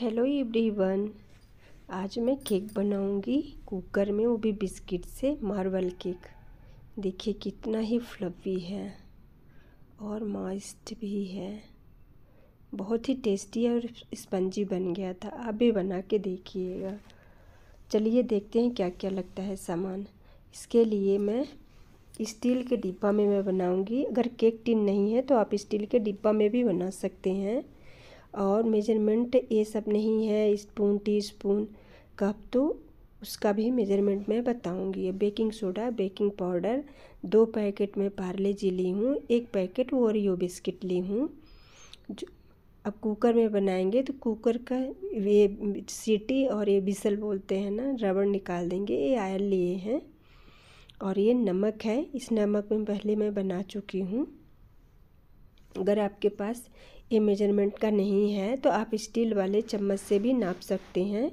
hello everyone आज मैं cake बनाऊंगी कुकर में वो भी बिस्किट से मार्बल केक देखिए कितना ही फ्लफी है और मॉइस्ट भी है बहुत ही टेस्टी और स्पंजी बन गया था आप भी बना के देखिएगा चलिए देखते हैं क्या क्या लगता है सामान इसके लिए मैं स्टील के डिब्बा में मैं बनाऊंगी अगर केक टिन नहीं है तो आप स्टील के डिब्बा में भी बना सकते हैं और मेजरमेंट ये सब नहीं है स्पून टी स्पून कप तो उसका भी मेजरमेंट मैं बताऊंगी ये बेकिंग सोडा बेकिंग पाउडर दो पैकेट मैं पार्ले जी ली हूँ एक पैकेट ओरियो बिस्किट ली हूँ जो अब कुकर में बनाएंगे तो कुकर का ये सीटी और ये बिसल बोलते हैं ना रबड़ निकाल देंगे ये आयल लिए हैं और ये नमक है इस नमक में पहले मैं बना चुकी हूँ अगर आपके पास ये मेजरमेंट का नहीं है तो आप स्टील वाले चम्मच से भी नाप सकते हैं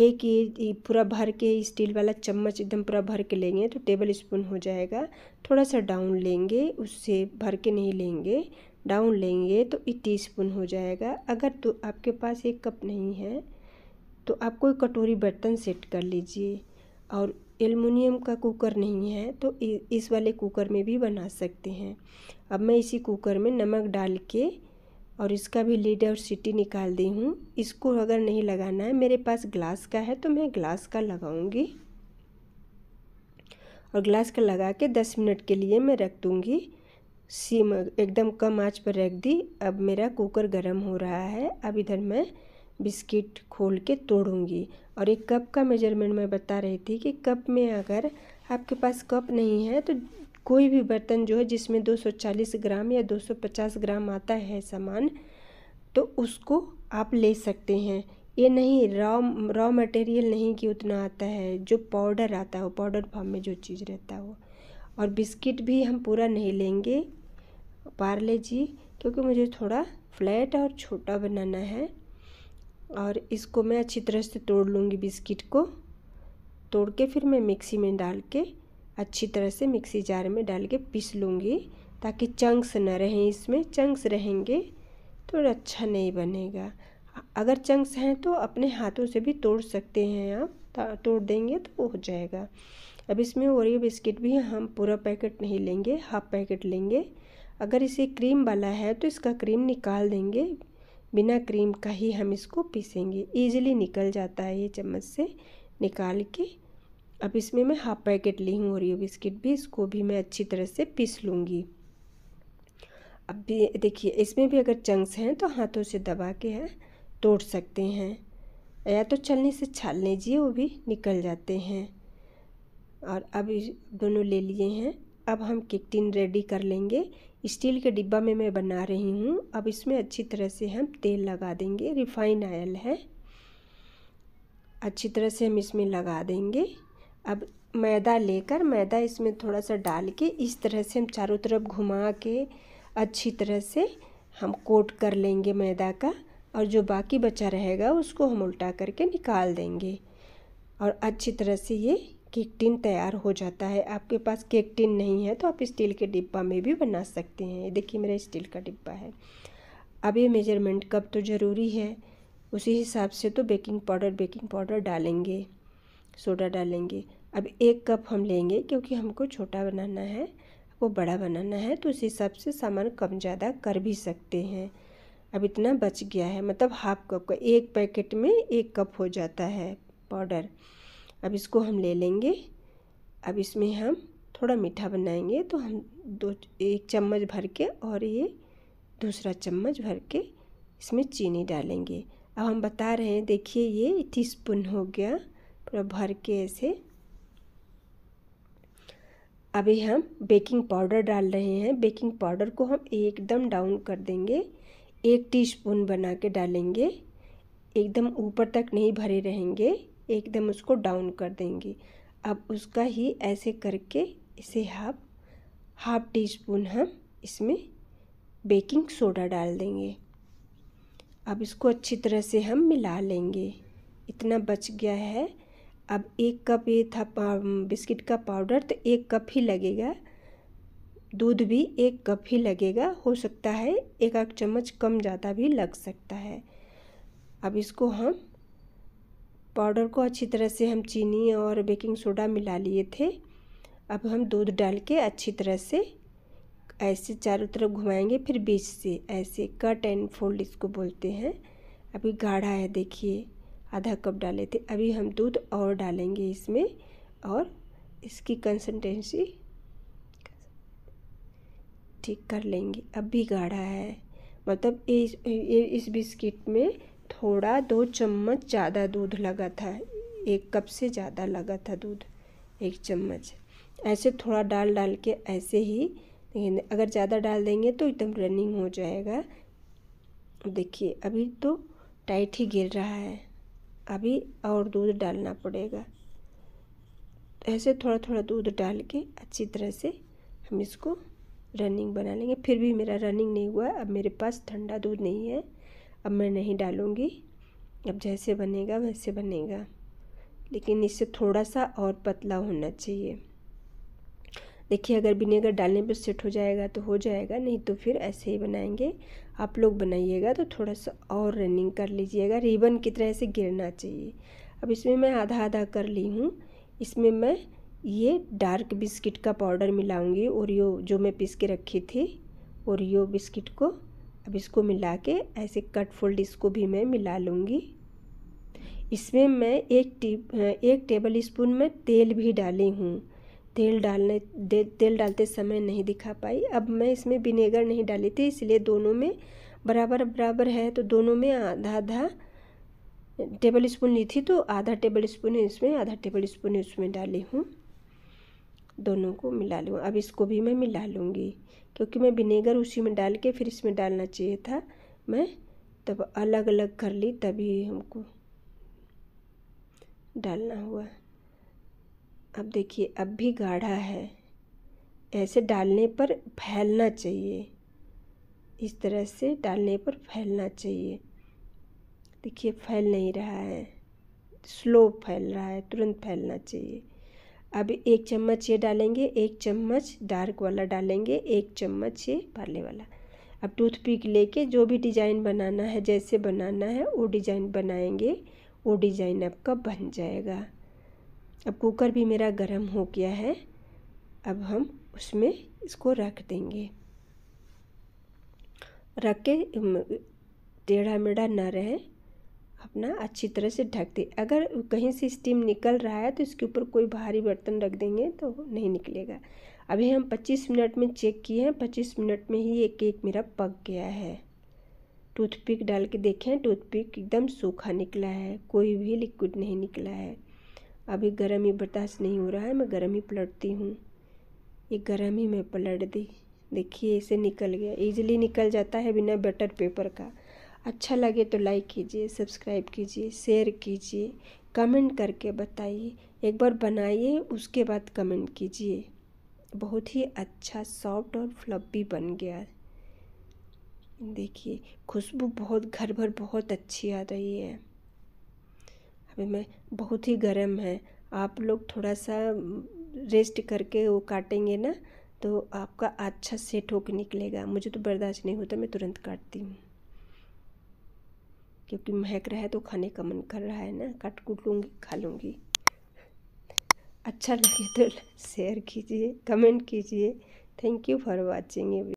एक ये पूरा भर के स्टील वाला चम्मच एकदम पूरा भर के लेंगे तो टेबल स्पून हो जाएगा थोड़ा सा डाउन लेंगे उससे भर के नहीं लेंगे डाउन लेंगे तो ये टी स्पून हो जाएगा अगर तो आपके पास एक कप नहीं है तो आप कोई कटोरी बर्तन सेट कर लीजिए और एलमिनियम का कुकर नहीं है तो इस वाले कुकर में भी बना सकते हैं अब मैं इसी कुकर में नमक डाल के और इसका भी लीड और सीटी निकाल दी हूँ इसको अगर नहीं लगाना है मेरे पास ग्लास का है तो मैं ग्लास का लगाऊंगी और ग्लास का लगा के दस मिनट के लिए मैं रख दूँगी सीम एकदम कम आंच पर रख दी अब मेरा कुकर गर्म हो रहा है अब इधर मैं बिस्किट खोल के तोड़ूँगी और एक कप का मेजरमेंट मैं बता रही थी कि कप में अगर आपके पास कप नहीं है तो कोई भी बर्तन जो है जिसमें 240 ग्राम या 250 ग्राम आता है सामान तो उसको आप ले सकते हैं ये नहीं रॉ रॉ मटेरियल नहीं कि उतना आता है जो पाउडर आता हो पाउडर फॉर्म में जो चीज़ रहता वो और बिस्किट भी हम पूरा नहीं लेंगे पार्ले जी क्योंकि मुझे थोड़ा फ्लैट और छोटा बनाना है और इसको मैं अच्छी तरह से तोड़ लूँगी बिस्किट को तोड़ के फिर मैं मिक्सी में डाल के अच्छी तरह से मिक्सी जार में डाल के पीस लूँगी ताकि चंक्स न रहें इसमें चंक्स रहेंगे तो अच्छा नहीं बनेगा अगर चंक्स हैं तो अपने हाथों से भी तोड़ सकते हैं आप तोड़ देंगे तो हो जाएगा अब इसमें ओरियो बिस्किट भी हम पूरा पैकेट नहीं लेंगे हाफ पैकेट लेंगे अगर इसे क्रीम वाला है तो इसका क्रीम निकाल देंगे बिना क्रीम का ही हम इसको पीसेंगे ईजिली निकल जाता है ये चम्मच से निकाल के अब इसमें मैं हाफ पैकेट ली हूँ ओरियो बिस्किट भी इसको भी मैं अच्छी तरह से पीस लूँगी अब भी देखिए इसमें भी अगर चंक्स हैं तो हाथों से दबा के हैं तोड़ सकते हैं या तो छलने से छाल लीजिए वो भी निकल जाते हैं और अब दोनों ले लिए हैं अब हम केक टिन रेडी कर लेंगे स्टील के डिब्बा में मैं बना रही हूँ अब इसमें अच्छी तरह से हम तेल लगा देंगे रिफाइन ऑयल है अच्छी तरह से हम इसमें लगा देंगे अब मैदा लेकर मैदा इसमें थोड़ा सा डाल के इस तरह से हम चारों तरफ घुमा के अच्छी तरह से हम कोट कर लेंगे मैदा का और जो बाकी बचा रहेगा उसको हम उल्टा करके निकाल देंगे और अच्छी तरह से ये केक टिन तैयार हो जाता है आपके पास केक टिन नहीं है तो आप स्टील के डिब्बा में भी बना सकते हैं देखिए मेरा स्टील का डिब्बा है अब ये मेजरमेंट कप तो ज़रूरी है उसी हिसाब से तो बेकिंग पाउडर बेकिंग पाउडर डालेंगे सोडा डालेंगे अब एक कप हम लेंगे क्योंकि हमको छोटा बनाना है वो बड़ा बनाना है तो उस हिसाब से सामान कम ज़्यादा कर भी सकते हैं अब इतना बच गया है मतलब हाफ कप का एक पैकेट में एक कप हो जाता है पाउडर अब इसको हम ले लेंगे अब इसमें हम थोड़ा मीठा बनाएंगे तो हम दो एक चम्मच भर के और ये दूसरा चम्मच भर के इसमें चीनी डालेंगे अब हम बता रहे हैं देखिए ये टी स्पून हो गया पूरा भर के ऐसे अभी हम बेकिंग पाउडर डाल रहे हैं बेकिंग पाउडर को हम एकदम डाउन कर देंगे एक टीस्पून बना के डालेंगे एकदम ऊपर तक नहीं भरे रहेंगे एकदम उसको डाउन कर देंगे अब उसका ही ऐसे करके इसे हाफ हाफ टी स्पून हम इसमें बेकिंग सोडा डाल देंगे अब इसको अच्छी तरह से हम मिला लेंगे इतना बच गया है अब एक कप ये था बिस्किट का पाउडर तो एक कप ही लगेगा दूध भी एक कप ही लगेगा हो सकता है एक आध चम्मच कम ज़्यादा भी लग सकता है अब इसको हम पाउडर को अच्छी तरह से हम चीनी और बेकिंग सोडा मिला लिए थे अब हम दूध डाल के अच्छी तरह से ऐसे चारों तरफ घुमाएंगे फिर बीच से ऐसे कट एंड फोल्ड इसको बोलते हैं अभी गाढ़ा है देखिए आधा कप डाले थे अभी हम दूध और डालेंगे इसमें और इसकी कंसिस्टेंसी ठीक कर लेंगे अब भी गाढ़ा है मतलब इस इस बिस्किट में थोड़ा दो चम्मच ज़्यादा दूध लगा था एक कप से ज़्यादा लगा था दूध एक चम्मच ऐसे थोड़ा डाल डाल के ऐसे ही अगर ज़्यादा डाल देंगे तो एकदम रनिंग हो जाएगा देखिए अभी तो टाइट ही गिर रहा है अभी और दूध डालना पड़ेगा ऐसे थोड़ा थोड़ा दूध डाल के अच्छी तरह से हम इसको रनिंग बना लेंगे फिर भी मेरा रनिंग नहीं हुआ अब मेरे पास ठंडा दूध नहीं है अब मैं नहीं डालूँगी अब जैसे बनेगा वैसे बनेगा लेकिन इससे थोड़ा सा और पतला होना चाहिए देखिए अगर विनेगर डालने पे सेट हो जाएगा तो हो जाएगा नहीं तो फिर ऐसे ही बनाएंगे आप लोग बनाइएगा तो थोड़ा सा और रनिंग कर लीजिएगा रिबन की तरह से गिरना चाहिए अब इसमें मैं आधा आधा कर ली हूँ इसमें मैं ये डार्क बिस्किट का पाउडर मिलाऊंगी ओरियो जो मैं पीस के रखी थी ओरियो बिस्किट को अब इसको मिला के ऐसे कट फोल्ड इसको भी मैं मिला लूँगी इसमें मैं एक टी एक टेबल स्पून में तेल भी डाली हूँ तेल डालने दे, तेल डालते समय नहीं दिखा पाई अब मैं इसमें विनेगर नहीं डाली थी इसलिए दोनों में बराबर बराबर है तो दोनों में आधा आधा टेबल स्पून ली थी तो आधा टेबल स्पून इसमें आधा टेबल स्पून इसमें डाली हूँ दोनों को मिला लूँ अब इसको भी मैं मिला लूँगी क्योंकि मैं विनेगर उसी में डाल के फिर इसमें डालना चाहिए था मैं तब अलग अलग कर ली तभी हमको डालना हुआ अब देखिए अब भी गाढ़ा है ऐसे डालने पर फैलना चाहिए इस तरह से डालने पर फैलना चाहिए देखिए फैल नहीं रहा है स्लो फैल रहा है तुरंत फैलना चाहिए अब एक चम्मच ये डालेंगे एक चम्मच डार्क वाला डालेंगे एक चम्मच ये पाले वाला अब टूथपिक लेके जो भी डिज़ाइन बनाना है जैसे बनाना है वो डिज़ाइन बनाएंगे वो डिज़ाइन आपका बन जाएगा अब कुकर भी मेरा गरम हो गया है अब हम उसमें इसको रख देंगे रख के टेढ़ा मेढ़ा ना रहे अपना अच्छी तरह से ढक दे अगर कहीं से स्टीम निकल रहा है तो इसके ऊपर कोई भारी बर्तन रख देंगे तो नहीं निकलेगा अभी हम 25 मिनट में चेक किए हैं 25 मिनट में ही एक एक मेरा पक गया है टूथपिक डाल के देखें टूथपिक एकदम सूखा निकला है कोई भी लिक्विड नहीं निकला है अभी गर्म ही बर्दाश्त नहीं हो रहा है मैं गर्म ही पलटती हूँ ये गर्म ही मैं पलट दी देखिए इसे निकल गया इजीली निकल जाता है बिना बटर पेपर का अच्छा लगे तो लाइक कीजिए सब्सक्राइब कीजिए शेयर कीजिए कमेंट करके बताइए एक बार बनाइए उसके बाद कमेंट कीजिए बहुत ही अच्छा सॉफ्ट और फ्लफी बन गया देखिए खुशबू बहुत घर भर बहुत अच्छी आ रही है अभी मैं बहुत ही गर्म है आप लोग थोड़ा सा रेस्ट करके वो काटेंगे ना तो आपका अच्छा सेट होकर निकलेगा मुझे तो बर्दाश्त नहीं होता मैं तुरंत काटती हूँ क्योंकि महक रहा है तो खाने का मन कर रहा है ना काट कूट लूँगी खा लूँगी अच्छा लगे तो शेयर कीजिए कमेंट कीजिए थैंक यू फॉर वॉचिंग